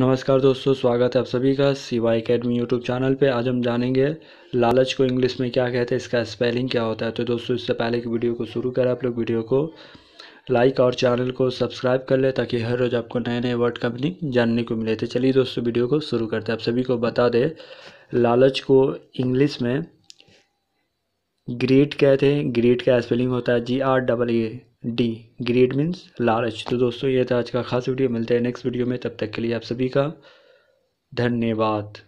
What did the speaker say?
नमस्कार दोस्तों स्वागत है आप सभी का सिवा एकेडमी यूट्यूब चैनल पे आज हम जानेंगे लालच को इंग्लिश में क्या कहते हैं इसका स्पेलिंग क्या होता है तो दोस्तों इससे पहले की वीडियो को शुरू करें आप लोग वीडियो को लाइक और चैनल को सब्सक्राइब कर ले ताकि हर रोज़ आपको नए नए वर्ड का मीनिंग जानने को मिले तो चलिए दोस्तों वीडियो को शुरू करते हैं आप सभी को बता दें लालच को इंग्लिश में ग्रेट क्या थे ग्रेट का स्पेलिंग होता है G R double A D great means large तो दोस्तों ये था आज का खास वीडियो मिलते हैं नेक्स्ट वीडियो में तब तक के लिए आप सभी का धन्यवाद